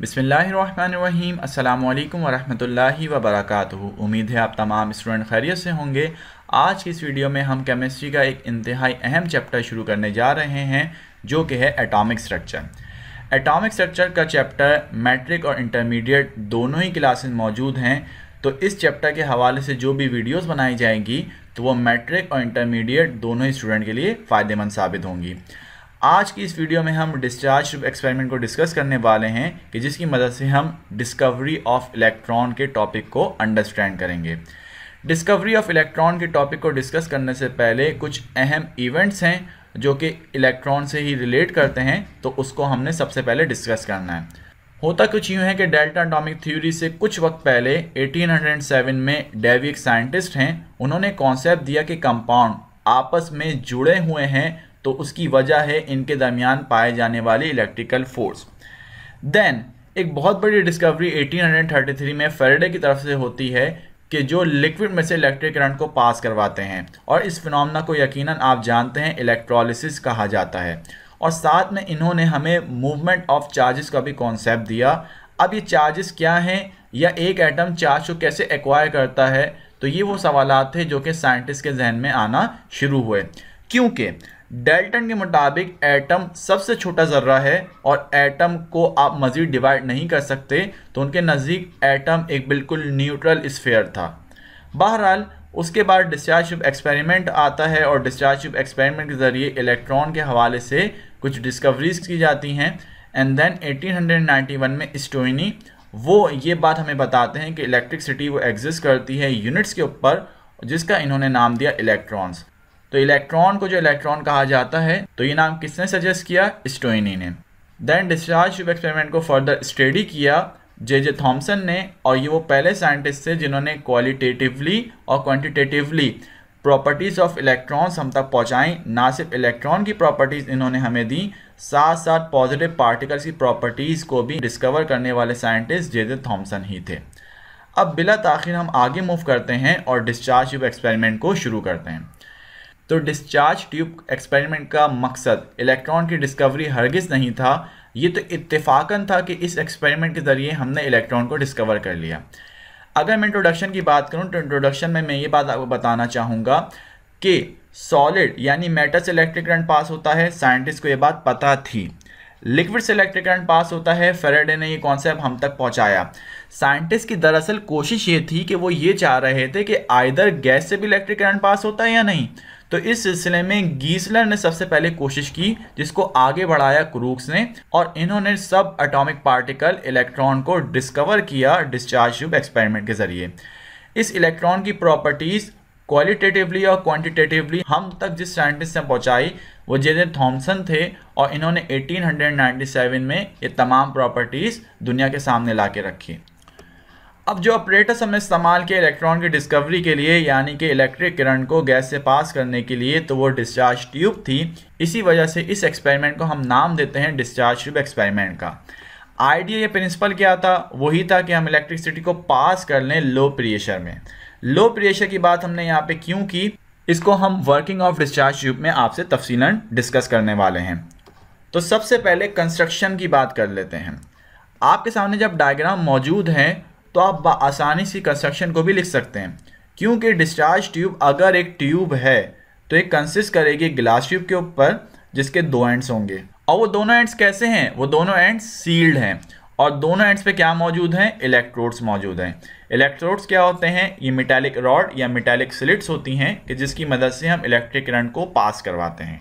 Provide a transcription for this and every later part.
बिसमीम् अल्लाम वरहमल वबरक उम्मीद है आप तमाम स्टूडेंट खैरियत से होंगे आज की इस वीडियो में हम केमिस्ट्री का एक इंतहाई अहम चैप्टर शुरू करने जा रहे हैं जो कि है एटॉमिक स्ट्रक्चर एटॉमिक स्ट्रक्चर का चैप्टर मैट्रिक और इंटरमीडिएट दोनों ही क्लासेस मौजूद हैं तो इस चैप्टर के हवाले से जो भी वीडियोस बनाई जाएंगी तो वो मैट्रिक और इंटरमीडिएट दोनों ही स्टूडेंट के लिए फ़ायदेमंद साबित होंगी आज की इस वीडियो में हम डिस्चार्ज एक्सपेरिमेंट को डिस्कस करने वाले हैं कि जिसकी मदद से हम डिस्कवरी ऑफ इलेक्ट्रॉन के टॉपिक को अंडरस्टैंड करेंगे डिस्कवरी ऑफ इलेक्ट्रॉन के टॉपिक को डिस्कस करने से पहले कुछ अहम इवेंट्स हैं जो कि इलेक्ट्रॉन से ही रिलेट करते हैं तो उसको हमने सबसे पहले डिस्कस करना है होता कुछ यूँ है कि डेल्टा अटोमिक थ्योरी से कुछ वक्त पहले 1807 में डेवी एक साइंटिस्ट हैं उन्होंने कॉन्सेप्ट दिया कि कंपाउंड आपस में जुड़े हुए हैं तो उसकी वजह है इनके दरमियान पाए जाने वाली इलेक्ट्रिकल फोर्स देन एक बहुत बड़ी डिस्कवरी 1833 में फेरेडे की तरफ से होती है कि जो लिक्विड में से इलेक्ट्रिक करंट को पास करवाते हैं और इस फिनना को यकीनन आप जानते हैं इलेक्ट्रोलिसिस कहा जाता है और साथ में इन्होंने हमें मूवमेंट ऑफ चार्जेस का भी कॉन्सेप्ट दिया अब ये चार्जेस क्या हैं या एक एटम चार्ज को कैसे एक्वायर करता है तो ये वो सवाल थे जो कि साइंटिस्ट के जहन में आना शुरू हुए क्योंकि डेल्टन के मुताबिक एटम सबसे छोटा ज़र्रा है और एटम को आप मज़ीद डिवाइड नहीं कर सकते तो उनके नज़दीक एटम एक बिल्कुल न्यूट्रल स्फेयर था बहरहाल उसके बाद डिस्चार्ज शिप एक्सपेरिमेंट आता है और डिस्चार्ज शिप एक्सपेरिमेंट के ज़रिए इलेक्ट्रॉन के हवाले से कुछ डिस्कवरीज की जाती हैं एंड देन 1891 में स्टोइनी वो ये बात हमें बताते हैं कि इलेक्ट्रिक वो एग्जिस्ट करती है यूनिट्स के ऊपर जिसका इन्होंने नाम दिया इलेक्ट्रॉन्स तो इलेक्ट्रॉन को जो इलेक्ट्रॉन कहा जाता है तो ये नाम किसने सजेस्ट किया स्टोइनी ने देन डिस्चार्ज ट्यूब एक्सपेरिमेंट को फर्दर स्टडी किया जे जे थॉम्सन ने और ये वो पहले साइंटिस्ट थे जिन्होंने क्वालिटेटिवली और क्वान्टिटेटिवली प्रॉपर्टीज़ ऑफ इलेक्ट्रॉन्स हम तक पहुँचाएं ना सिर्फ इलेक्ट्रॉन की प्रॉपर्टीज़ इन्होंने हमें दी साथ साथ पॉजिटिव पार्टिकल्स की प्रॉपर्टीज़ को भी डिस्कवर करने वाले साइंटिस्ट जे जे थॉम्सन ही थे अब बिला ताखिर हम आगे मूव करते हैं और डिस्चार्ज ट्यूब एक्सपेरिमेंट को शुरू करते हैं तो डिस्चार्ज ट्यूब एक्सपेरिमेंट का मकसद इलेक्ट्रॉन की डिस्कवरी हरगिज़ नहीं था ये तो इतफाकन था कि इस एक्सपेरिमेंट के ज़रिए हमने इलेक्ट्रॉन को डिस्कवर कर लिया अगर मैं इंट्रोडक्शन की बात करूँ तो इंट्रोडक्शन में मैं ये बात आपको बताना चाहूँगा कि सॉलिड यानी मेटल से इलेक्ट्रिक करंट पास होता है साइंटिस्ट को ये बात पता थी लिक्विड से इलेक्ट्रिक करंट पास होता है फेरेडे ने ये कॉन्सेप्ट हम तक पहुंचाया साइंटिस्ट की दरअसल कोशिश ये थी कि वो ये चाह रहे थे कि आइदर गैस से भी इलेक्ट्रिक करंट पास होता है या नहीं तो इस सिलसिले में गीसलर ने सबसे पहले कोशिश की जिसको आगे बढ़ाया क्रूक्स ने और इन्होंने सब अटोमिक पार्टिकल इलेक्ट्रॉन को डिस्कवर किया डिस्चार्ज ट्यूब एक्सपेरिमेंट के ज़रिए इस इलेक्ट्रॉन की प्रॉपर्टीज़ क्वालिटेटिवली और क्वांटिटेटिवली हम तक जिस साइंटिस्ट ने पहुंचाई वो जेदे थॉमसन थे और इन्होंने 1897 में ये तमाम प्रॉपर्टीज़ दुनिया के सामने ला के रखी अब जो ऑपरेटर्स हमने इस्तेमाल किया इलेक्ट्रॉन की डिस्कवरी के लिए यानी कि इलेक्ट्रिक किरण को गैस से पास करने के लिए तो वो डिस्चार्ज ट्यूब थी इसी वजह से इस एक्सपेरिमेंट को हम नाम देते हैं डिस्चार्ज ट्यूब एक्सपेरिमेंट का आइडिया या प्रिंसिपल क्या था वही था कि हम इलेक्ट्रिसिटी को पास कर लें लो प्रेशर में लो प्रेशर की बात हमने यहाँ पे क्यों की इसको हम वर्किंग ऑफ डिस्चार्ज ट्यूब में आपसे तफसीला डिस्कस करने वाले हैं तो सबसे पहले कंस्ट्रक्शन की बात कर लेते हैं आपके सामने जब डायग्राम मौजूद हैं तो आप आसानी से कंस्ट्रक्शन को भी लिख सकते हैं क्योंकि डिस्चार्ज ट्यूब अगर एक ट्यूब है तो एक कंसिस्ट करेगी ग्लास ट्यूब के ऊपर जिसके दो एंड्स होंगे और वो दोनों एंड्स कैसे हैं वो दोनों एंड्स सील्ड हैं और दोनों एंड्स पे क्या मौजूद हैं इलेक्ट्रोड्स मौजूद हैं इलेक्ट्रोड्स क्या होते हैं ये मेटालिक रॉड या मेटालिक स्लिट्स होती हैं कि जिसकी मदद से हम इलेक्ट्रिक करंट को पास करवाते हैं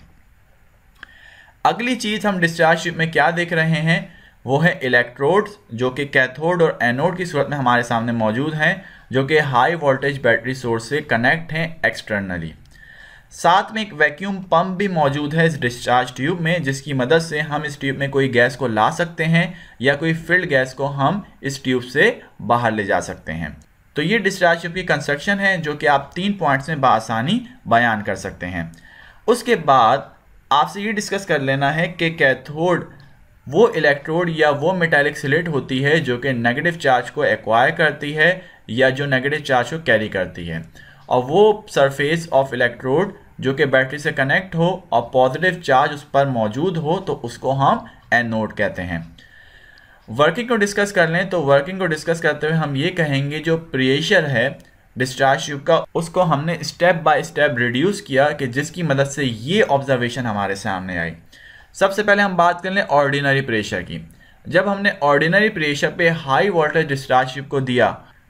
अगली चीज़ हम डिस्चार्ज ट्यूब में क्या देख रहे हैं वो है इलेक्ट्रोड्स जो कि कैथोड और एनोड की सूरत में हमारे सामने मौजूद हैं जो कि हाई वोल्टेज बैटरी सोर्स से कनेक्ट हैं एक्सटर्नली साथ में एक वैक्यूम पंप भी मौजूद है इस डिस्चार्ज ट्यूब में जिसकी मदद से हम इस ट्यूब में कोई गैस को ला सकते हैं या कोई फिल्ड गैस को हम इस ट्यूब से बाहर ले जा सकते हैं तो ये डिस्चार्ज ट्यूब की कंस्ट्रक्शन है जो कि आप तीन पॉइंट्स में बसानी बयान कर सकते हैं उसके बाद आपसे ये डिस्कस कर लेना है कि कैथोड वो इलेक्ट्रोड या वो मेटेलिक सिलेट होती है जो कि नेगेटिव चार्ज को एक्वायर करती है या जो नेगेटिव चार्ज को कैरी करती है और वो सरफेस ऑफ इलेक्ट्रोड जो कि बैटरी से कनेक्ट हो और पॉजिटिव चार्ज उस पर मौजूद हो तो उसको हम एनोड कहते हैं वर्किंग को डिस्कस कर लें तो वर्किंग को डिस्कस करते हुए हम ये कहेंगे जो प्रेशर है डिस्चार्ज ट्यूब का उसको हमने स्टेप बाय स्टेप रिड्यूस किया कि जिसकी मदद से ये ऑब्जर्वेशन हमारे सामने आई सबसे पहले हम बात कर लें ऑर्डिनरी प्रेशर की जब हमने ऑर्डिनरी प्रेशर पे हाई वोल्टेज डिस्चार्ज शिप को दिया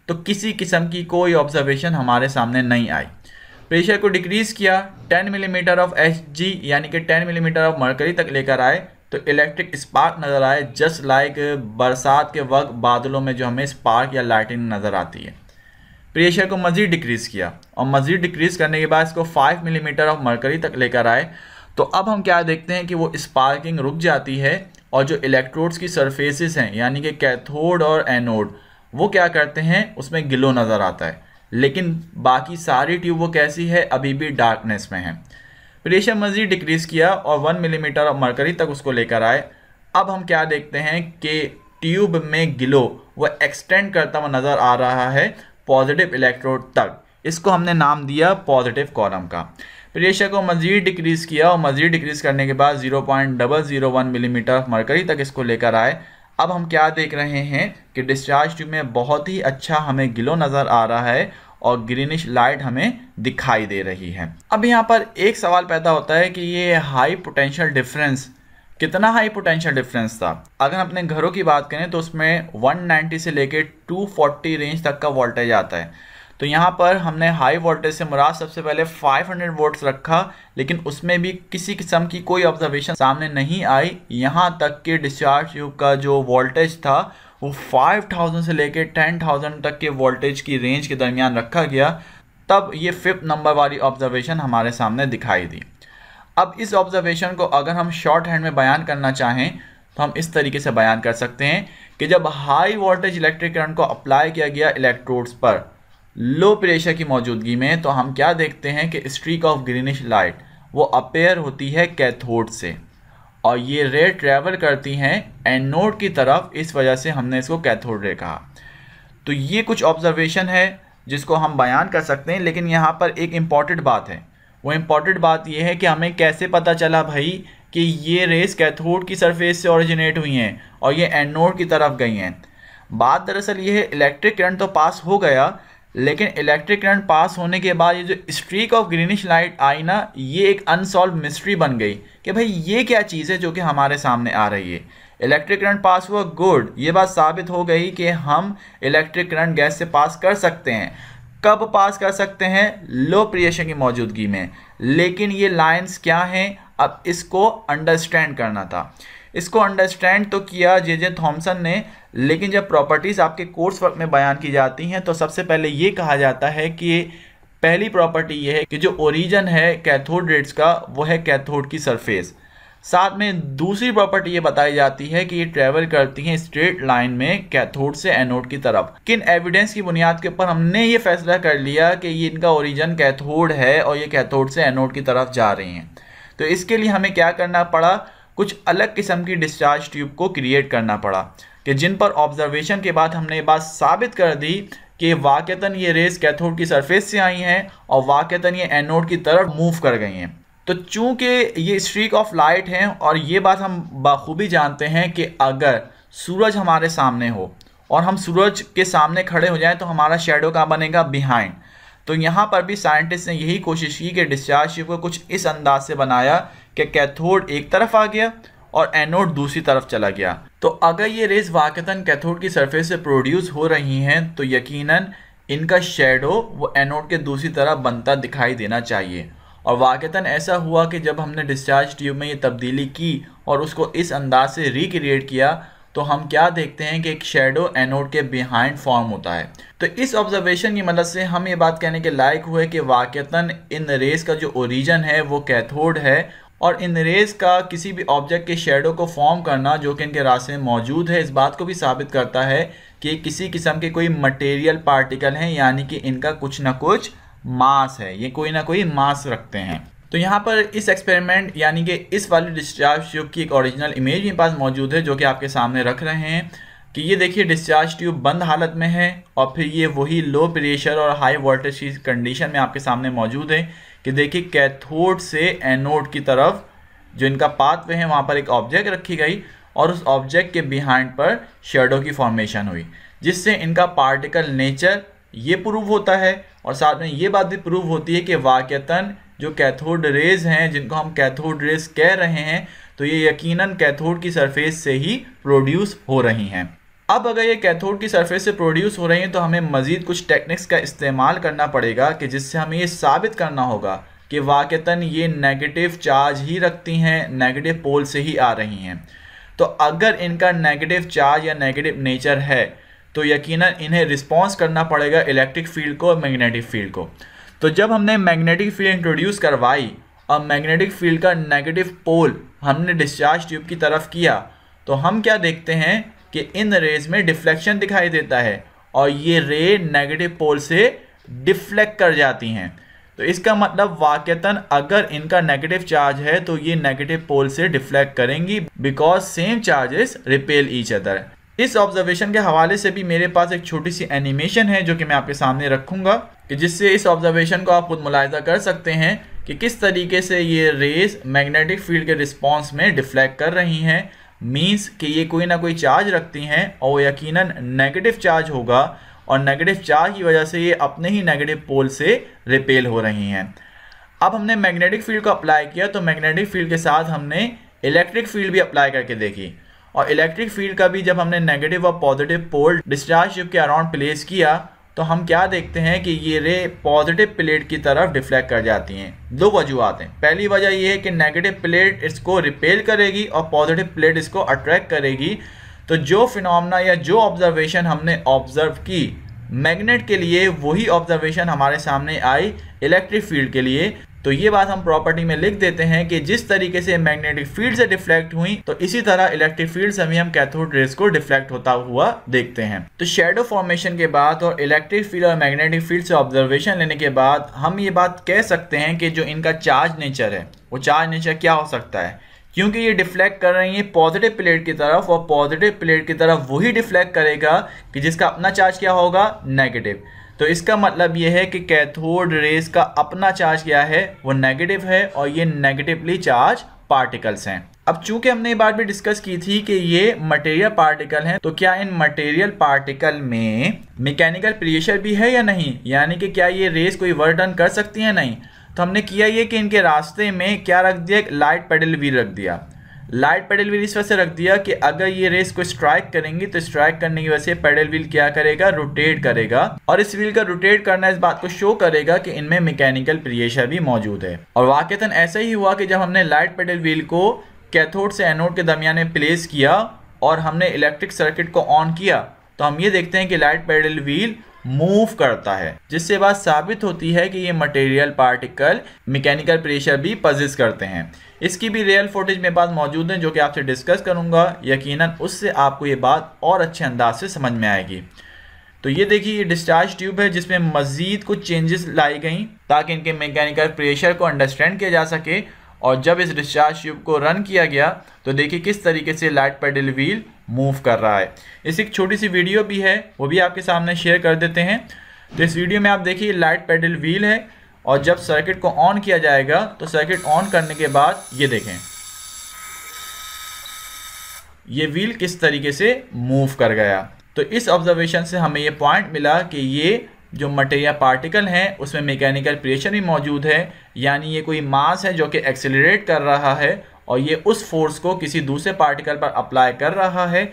तो किसी किस्म की कोई ऑब्जर्वेशन हमारे सामने नहीं आई प्रेशर को डिक्रीज़ किया 10 मिलीमीटर ऑफ एच यानी कि 10 मिलीमीटर ऑफ मरकरी तक लेकर आए तो इलेक्ट्रिक स्पार्क नज़र आए जस्ट लाइक बरसात के वक्त बादलों में जो हमें स्पार्क या लाइटिंग नज़र आती है प्रेशर को मज़ीद डिक्रीज़ किया और मज़ीद डिक्रीज़ करने के बाद इसको 5 मिलीमीटर ऑफ मरकरी तक लेकर आए तो अब हम क्या देखते हैं कि वो स्पार्किंग रुक जाती है और जो इलेक्ट्रोड्स की सरफेसेस हैं यानी कि कैथोड और एनोड वो क्या करते हैं उसमें गिलो नज़र आता है लेकिन बाकी सारी ट्यूब वो कैसी है अभी भी डार्कनेस में है प्रेशर मज़ीद डिक्रीज़ किया और वन मिलीमीटर ऑफ मरकरी तक उसको लेकर आए अब हम क्या देखते हैं कि ट्यूब में गिलो वह एक्सटेंड करता हुआ नज़र आ रहा है पॉजिटिव इलेक्ट्रोड तक इसको हमने नाम दिया पॉजिटिव कॉलम का प्रेशर को मज़ीद डिक्रीज़ किया और मज़ीद डिक्रीज़ करने के बाद zero point double zero one millimetre mercury तक इसको लेकर आए अब हम क्या देख रहे हैं कि डिस्चार्ज ट्यूब में बहुत ही अच्छा हमें गिलो नज़र आ रहा है और ग्रीनिश लाइट हमें दिखाई दे रही है अब यहाँ पर एक सवाल पैदा होता है कि ये हाई पोटेंशियल डिफरेंस कितना हाई पोटेंशियल डिफरेंस था अगर अपने घरों की बात करें तो उसमें 190 से लेकर 240 रेंज तक का वोल्टेज आता है तो यहाँ पर हमने हाई वोल्टेज से मुराद सबसे पहले 500 हंड्रेड वोल्ट रखा लेकिन उसमें भी किसी किस्म की कोई ऑब्जर्वेशन सामने नहीं आई यहाँ तक कि डिस्चार्ज ट्यूब का जो वोल्टेज था वो 5000 से लेकर 10000 तक के वोल्टेज की रेंज के दरमियान रखा गया तब ये फिफ्थ नंबर वाली ऑब्जर्वेशन हमारे सामने दिखाई दी अब इस ऑब्जर्वेशन को अगर हम शॉर्ट हैंड में बयान करना चाहें तो हम इस तरीके से बयान कर सकते हैं कि जब हाई वोल्टेज इलेक्ट्रिक करंट को अप्लाई किया गया इलेक्ट्रोड्स पर लो प्रेशर की मौजूदगी में तो हम क्या देखते हैं कि स्ट्रीक ऑफ ग्रीनिश लाइट वो अपेयर होती है कैथोड से और ये रे ट्रैवल करती हैं एनोड की तरफ इस वजह से हमने इसको कैथोड रे कहा तो ये कुछ ऑब्जर्वेशन है जिसको हम बयान कर सकते हैं लेकिन यहाँ पर एक इम्पॉर्टेंट बात है वो इम्पॉर्टेंट बात यह है कि हमें कैसे पता चला भाई कि ये रेस कैथोड की सरफेस से ओरिजिनेट हुई हैं और ये एनोड की तरफ गई हैं बात दरअसल ये है इलेक्ट्रिक करंट तो पास हो गया लेकिन इलेक्ट्रिक करंट पास होने के बाद ये जो स्ट्रीक ऑफ ग्रीनिश लाइट आई ना ये एक अनसॉल्व मिस्ट्री बन गई कि भाई ये क्या चीज़ है जो कि हमारे सामने आ रही है इलेक्ट्रिक करंट पास हुआ गुड ये बात साबित हो गई कि हम इलेक्ट्रिक करंट गैस से पास कर सकते हैं कब पास कर सकते हैं लो प्रेशर की मौजूदगी में लेकिन ये लाइंस क्या हैं अब इसको अंडरस्टैंड करना था इसको अंडरस्टैंड तो किया जे जे थॉम्सन ने लेकिन जब प्रॉपर्टीज़ आपके कोर्स वर्क में बयान की जाती हैं तो सबसे पहले ये कहा जाता है कि पहली प्रॉपर्टी ये है कि जो ओरिजन है कैथोड रेट्स का वो है कैथोड की सरफेस साथ में दूसरी प्रॉपर्टी ये बताई जाती है कि ये ट्रेवल करती हैं स्ट्रेट लाइन में कैथोड से एनोड की तरफ किन एविडेंस की बुनियाद के ऊपर हमने ये फैसला कर लिया कि ये इनका ओरिजन कैथोड है और ये कैथोड से एनोड की तरफ जा रही हैं तो इसके लिए हमें क्या करना पड़ा कुछ अलग किस्म की डिस्चार्ज ट्यूब को क्रिएट करना पड़ा कि जिन पर ऑब्जर्वेशन के बाद हमने ये बात साबित कर दी कि वाक़ता ये रेस कैथोड की सरफेस से आई हैं और वाक़ता ये एनोड की तरफ मूव कर गई हैं तो चूंकि ये स्ट्रीक ऑफ लाइट हैं और ये बात हम बखूबी जानते हैं कि अगर सूरज हमारे सामने हो और हम सूरज के सामने खड़े हो जाएं तो हमारा शेडो का बनेगा बिहाइंड तो यहाँ पर भी साइंटिस्ट ने यही कोशिश की कि डिस्चार्ज शिप को कुछ इस अंदाज से बनाया कि कैथोड एक तरफ आ गया और एनोड दूसरी तरफ चला गया तो अगर ये रेस वाकता कैथोड की सरफेस से प्रोड्यूस हो रही हैं तो यकीनन इनका शेडो वो एनोड के दूसरी तरफ बनता दिखाई देना चाहिए और वाकता ऐसा हुआ कि जब हमने डिस्चार्ज ट्यूब में ये तब्दीली की और उसको इस अंदाज से रिक्रिएट किया तो हम क्या देखते हैं कि एक शेडो एनोड के बिहाइंड फॉर्म होता है तो इस ऑब्जर्वेशन की मदद से हम ये बात कहने के लायक हुए कि वाक़ता इन रेस का जो ओरिजन है वो कैथोड है और इन रेस का किसी भी ऑब्जेक्ट के शेडो को फॉर्म करना जो कि इनके रास्ते में मौजूद है इस बात को भी साबित करता है कि किसी किस्म के कोई मटेरियल पार्टिकल हैं यानी कि इनका कुछ ना कुछ मास है ये कोई ना कोई मास रखते हैं तो यहाँ पर इस एक्सपेरिमेंट यानी कि इस वाले डिस्चार्ज ट्यूब की एक ओरिजिनल इमेज मेरे पास मौजूद है जो कि आपके सामने रख रहे हैं कि ये देखिए डिस्चार्ज ट्यूब बंद हालत में है और फिर ये वही लो प्रेशर और हाई वोल्टेज की कंडीशन में आपके सामने मौजूद है कि देखिए कैथोड से एनोड की तरफ जो इनका पाथवे है वहाँ पर एक ऑब्जेक्ट रखी गई और उस ऑब्जेक्ट के बिहाइंड पर शेडो की फॉर्मेशन हुई जिससे इनका पार्टिकल नेचर ये प्रूव होता है और साथ में ये बात भी प्रूव होती है कि वाक्यतन जो कैथोड रेज हैं जिनको हम कैथोड रेज कह रहे हैं तो ये यकीनन कैथोड की सरफेस से ही प्रोड्यूस हो रही हैं अब अगर ये कैथोड की सरफेस से प्रोड्यूस हो रही हैं तो हमें मज़ीद कुछ टेक्निक्स का इस्तेमाल करना पड़ेगा कि जिससे हमें ये साबित करना होगा कि वाक़ता ये नेगेटिव चार्ज ही रखती हैं नेगेटिव पोल से ही आ रही हैं तो अगर इनका नेगेटिव चार्ज या नेगेटिव नेचर है तो यकीनन इन्हें रिस्पॉन्स करना पड़ेगा इलेक्ट्रिक फील्ड को और मैग्नेटिक फील्ड को तो जब हमने मैग्नेटिक फील्ड इंट्रोड्यूस करवाई और मैग्नेटिक फील्ड का नेगेटिव पोल हमने डिस्चार्ज ट्यूब की तरफ किया तो हम क्या देखते हैं कि इन रेज में डिफ्लेक्शन दिखाई देता है और ये रे नेगेटिव पोल से डिफ्लेक्ट कर जाती हैं तो इसका मतलब वाक्यतन अगर इनका नेगेटिव चार्ज है तो ये नेगेटिव पोल से डिफ्लेक्ट करेंगी because same charges repel each other इस ऑब्जर्वेशन के हवाले से भी मेरे पास एक छोटी सी एनिमेशन है जो कि मैं आपके सामने रखूंगा कि जिससे इस ऑब्जर्वेशन को आप खुद मुलायजा कर सकते हैं कि किस तरीके से ये रेज मैग्नेटिक फील्ड के रिस्पॉन्स में डिफ्लेक्ट कर रही हैं मीन्स कि ये कोई ना कोई चार्ज रखती हैं और वो यकीनन नेगेटिव चार्ज होगा और नेगेटिव चार्ज की वजह से ये अपने ही नेगेटिव पोल से रिपेल हो रही हैं अब हमने मैग्नेटिक फील्ड को अप्लाई किया तो मैग्नेटिक फील्ड के साथ हमने इलेक्ट्रिक फील्ड भी अप्लाई करके देखी और इलेक्ट्रिक फील्ड का भी जब हमने नेगेटिव और पॉजिटिव पोल डिस्चार्ज शिप के अराउंड प्लेस किया तो हम क्या देखते हैं कि ये रे पॉजिटिव प्लेट की तरफ डिफ्लेक्ट कर जाती हैं दो वजूहत हैं पहली वजह यह है कि नेगेटिव प्लेट इसको रिपेल करेगी और पॉजिटिव प्लेट इसको अट्रैक्ट करेगी तो जो फिनमना या जो ऑब्जर्वेशन हमने ऑब्जर्व की मैग्नेट के लिए वही ऑब्जर्वेशन हमारे सामने आई इलेक्ट्रिक फील्ड के लिए तो ये बात हम प्रॉपर्टी में लिख देते हैं कि जिस तरीके से मैग्नेटिक फील्ड से डिफ्लेक्ट हुई तो इसी तरह इलेक्ट्रिक फील्ड से भी हम कैथोड रेस को डिफ्लेक्ट होता हुआ देखते हैं तो शेडो फॉर्मेशन के बाद और इलेक्ट्रिक फील्ड और मैग्नेटिक फील्ड से ऑब्जर्वेशन लेने के बाद हम ये बात कह सकते हैं कि जो इनका चार्ज नेचर है वो चार्ज नेचर क्या हो सकता है क्योंकि ये डिफ्लेक्ट कर रही है पॉजिटिव प्लेट की तरफ और पॉजिटिव प्लेट की तरफ वही डिफ्लेक्ट करेगा कि जिसका अपना चार्ज क्या होगा नेगेटिव तो इसका मतलब ये है कि कैथोड रेस का अपना चार्ज क्या है वो नेगेटिव है और ये नेगेटिवली चार्ज पार्टिकल्स हैं अब चूंकि हमने ये बात भी डिस्कस की थी कि ये मटेरियल पार्टिकल हैं तो क्या इन मटेरियल पार्टिकल में मैकेनिकल प्रेशर भी है या नहीं यानी कि क्या ये रेस कोई वर्क डन कर सकती है नहीं तो हमने किया ये कि इनके रास्ते में क्या रख दिया एक लाइट पेडल व्हील रख दिया लाइट पेडल व्हील इस वजह से रख दिया कि अगर ये रेस को स्ट्राइक करेंगी तो स्ट्राइक करने की वजह से पेडल व्हील क्या करेगा रोटेट करेगा और इस व्हील का रोटेट करना इस बात को शो करेगा कि इनमें मैकेनिकल प्रेशर भी मौजूद है और वाकता तो ऐसा ही हुआ कि जब हमने लाइट पेडल व्हील को कैथोड से एनोड के दरमियान प्लेस किया और हमने इलेक्ट्रिक सर्किट को ऑन किया तो हम ये देखते हैं कि लाइट पेडल व्हील मूव करता है जिससे बात साबित होती है कि ये मटेरियल पार्टिकल मैकेनिकल प्रेशर भी पजिस करते हैं इसकी भी रियल फोटेज मेरे पास मौजूद है जो कि आपसे डिस्कस करूंगा यकीनन उससे आपको ये बात और अच्छे अंदाज से समझ में आएगी तो ये देखिए ये डिस्चार्ज ट्यूब है जिसमें मज़ीद कुछ चेंजेस लाई गई ताकि इनके मैकेनिकल प्रेशर को अंडरस्टैंड किया जा सके और जब इस डिस्चार्ज ट्यूब को रन किया गया तो देखिए किस तरीके से लाइट पेडल व्हील मूव कर रहा है इसकी एक छोटी सी वीडियो भी है वो भी आपके सामने शेयर कर देते हैं तो इस वीडियो में आप देखिए लाइट पेडल व्हील है और जब सर्किट को ऑन किया जाएगा तो सर्किट ऑन करने के बाद ये देखें ये व्हील किस तरीके से मूव कर गया तो इस ऑब्जर्वेशन से हमें ये पॉइंट मिला कि ये जो मटेरियल पार्टिकल हैं उसमें मैकेनिकल प्रेशर भी मौजूद है यानी ये कोई मास है जो कि एक्सेलरेट कर रहा है और ये उस फोर्स को किसी दूसरे पार्टिकल पर अप्लाई कर रहा है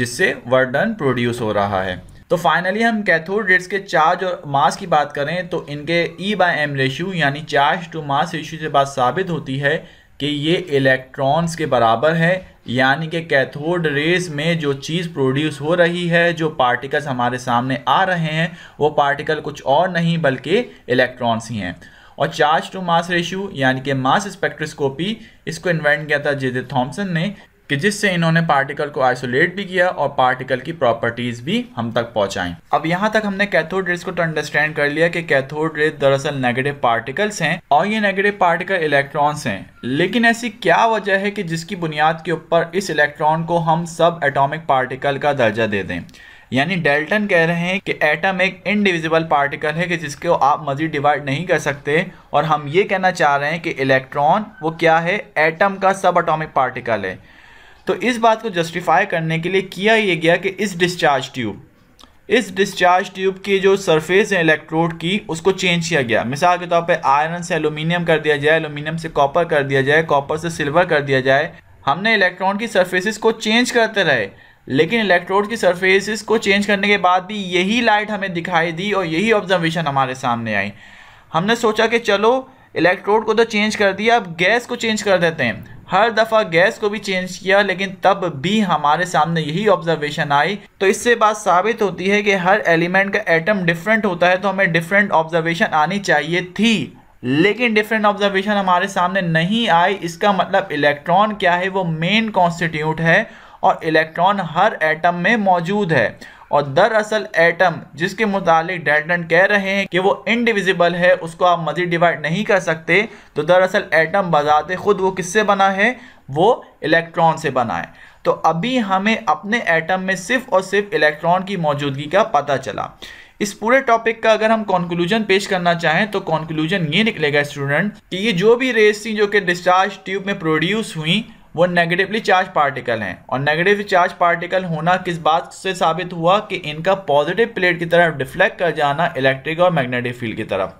जिससे वर्डन प्रोड्यूस हो रहा है तो फाइनली हम कैथोड रेट्स के चार्ज और मास की बात करें तो इनके ई बाय एम रेशू यानी चार्ज टू मास रेशू से बात साबित होती है कि ये इलेक्ट्रॉन्स के बराबर है यानी कि कैथोड रेस में जो चीज़ प्रोड्यूस हो रही है जो पार्टिकल्स हमारे सामने आ रहे हैं वो पार्टिकल कुछ और नहीं बल्कि इलेक्ट्रॉन्स ही हैं और चार्ज टू मास रेशियो यानी कि मास स्पेक्ट्रोस्कोपी इसको इन्वेंट किया था जे थॉमसन ने कि जिससे इन्होंने पार्टिकल को आइसोलेट भी किया और पार्टिकल की प्रॉपर्टीज भी हम तक पहुंचाएं अब यहाँ तक हमने कैथोड रेस को तो अंडरस्टैंड कर लिया कि कैथोड रेस दरअसल नेगेटिव पार्टिकल्स हैं और ये नेगेटिव पार्टिकल इलेक्ट्रॉन्स हैं लेकिन ऐसी क्या वजह है कि जिसकी बुनियाद के ऊपर इस इलेक्ट्रॉन को हम सब एटोमिक पार्टिकल का दर्जा दे दें यानी डेल्टन कह रहे हैं कि एटम एक इनडिविजिबल पार्टिकल है कि जिसको आप मज़ीद डिवाइड नहीं कर सकते और हम ये कहना चाह रहे हैं कि इलेक्ट्रॉन वो क्या है एटम का सब अटोमिक पार्टिकल है तो इस बात को जस्टिफाई करने के लिए किया ये गया कि इस डिस्चार्ज ट्यूब इस डिस्चार्ज ट्यूब की जो सरफेस है इलेक्ट्रोड की उसको चेंज किया गया मिसाल के तौर पर आयरन से एलुमिनियम कर दिया जाए एलुमिनियम से कॉपर कर दिया जाए कॉपर से सिल्वर कर दिया जाए हमने इलेक्ट्रॉन की सरफेसिस को चेंज करते रहे लेकिन इलेक्ट्रोड की सरफेसिस को चेंज करने के बाद भी यही लाइट हमें दिखाई दी और यही ऑब्जर्वेशन हमारे सामने आई हमने सोचा कि चलो इलेक्ट्रोड को तो चेंज कर दिया अब गैस को चेंज कर देते हैं हर दफ़ा गैस को भी चेंज किया लेकिन तब भी हमारे सामने यही ऑब्जर्वेशन आई तो इससे बात साबित होती है कि हर एलिमेंट का एटम डिफरेंट होता है तो हमें डिफरेंट ऑब्जर्वेशन आनी चाहिए थी लेकिन डिफरेंट ऑब्जर्वेशन हमारे सामने नहीं आई इसका मतलब इलेक्ट्रॉन क्या है वो मेन कॉन्स्टिट्यूट है और इलेक्ट्रॉन हर एटम में मौजूद है और दरअसल एटम जिसके मुतालिक डेल्टन कह रहे हैं कि वो इनडिविजिबल है उसको आप मज़ीद डिवाइड नहीं कर सकते तो दरअसल एटम बजाते ख़ुद वो किससे बना है वो इलेक्ट्रॉन से बना है तो अभी हमें अपने एटम में सिर्फ और सिर्फ इलेक्ट्रॉन की मौजूदगी का पता चला इस पूरे टॉपिक का अगर हम कॉन्क्लूजन पेश करना चाहें तो कॉन्क्लूजन ये निकलेगा स्टूडेंट कि ये जो भी रेस थी जो कि डिस्चार्ज ट्यूब में प्रोड्यूस हुई वो नेगेटिवली चार्ज पार्टिकल हैं और नेगेटिव चार्ज पार्टिकल होना किस बात से साबित हुआ कि इनका पॉजिटिव प्लेट की तरफ डिफ्लेक्ट कर जाना इलेक्ट्रिक और मैग्नेटिक फील्ड की तरफ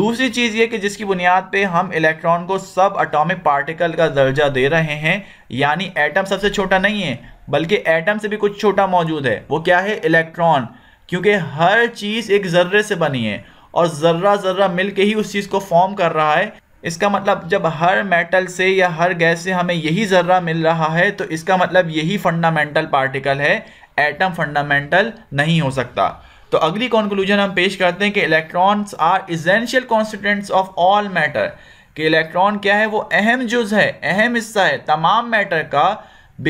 दूसरी चीज़ ये कि जिसकी बुनियाद पे हम इलेक्ट्रॉन को सब अटोमिक पार्टिकल का दर्जा दे रहे हैं यानी एटम सबसे छोटा नहीं है बल्कि एटम से भी कुछ छोटा मौजूद है वो क्या है इलेक्ट्रॉन क्योंकि हर चीज़ एक ज़र्रे से बनी है और ज़र्रा ज़र्रा मिल के ही उस चीज़ को फॉर्म कर रहा है इसका मतलब जब हर मेटल से या हर गैस से हमें यही ज़र्रा मिल रहा है तो इसका मतलब यही फंडामेंटल पार्टिकल है एटम फंडामेंटल नहीं हो सकता तो अगली कॉन्क्लूजन हम पेश करते हैं कि electrons are essential constituents of all matter कि इलेक्ट्रॉन क्या है वो अहम जुज है अहम हिस्सा है तमाम मैटर का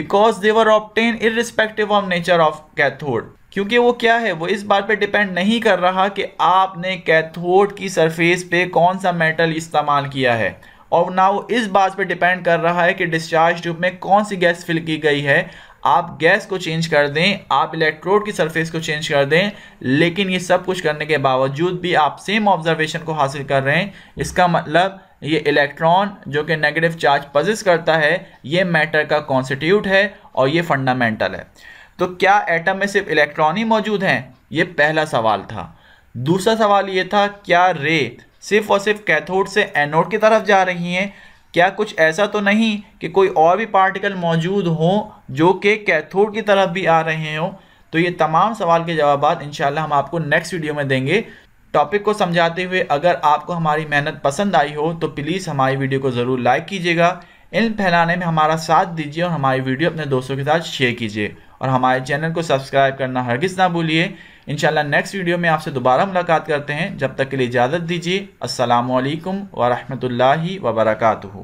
because they are obtain irrespective of nature of cathode क्योंकि वो क्या है वो इस बात पे डिपेंड नहीं कर रहा कि आपने कैथोड की सरफेस पे कौन सा मेटल इस्तेमाल किया है और ना वो इस बात पे डिपेंड कर रहा है कि डिस्चार्ज ट्यूब में कौन सी गैस फिल की गई है आप गैस को चेंज कर दें आप इलेक्ट्रोड की सरफेस को चेंज कर दें लेकिन ये सब कुछ करने के बावजूद भी आप सेम ऑब्जर्वेशन को हासिल कर रहे हैं इसका मतलब ये इलेक्ट्रॉन जो कि नेगेटिव चार्ज पजिस करता है ये मैटर का कॉन्स्टिट्यूट है और ये फंडामेंटल है तो क्या एटम में सिर्फ इलेक्ट्रॉन ही मौजूद हैं ये पहला सवाल था दूसरा सवाल ये था क्या रे सिर्फ और सिर्फ कैथोड से एनोड की तरफ जा रही हैं क्या कुछ ऐसा तो नहीं कि कोई और भी पार्टिकल मौजूद हो जो कि कैथोड की तरफ भी आ रहे हों तो ये तमाम सवाल के जवाब इन हम आपको नेक्स्ट वीडियो में देंगे टॉपिक को समझाते हुए अगर आपको हमारी मेहनत पसंद आई हो तो प्लीज़ हमारी वीडियो को ज़रूर लाइक कीजिएगा इन फैलाने में हमारा साथ दीजिए और हमारी वीडियो अपने दोस्तों के साथ शेयर कीजिए और हमारे चैनल को सब्सक्राइब करना हरगिज़ ना भूलिए इन नेक्स्ट वीडियो में आपसे दोबारा मुलाकात करते हैं जब तक के लिए इजाज़त दीजिए असलकम वरहमल वर्का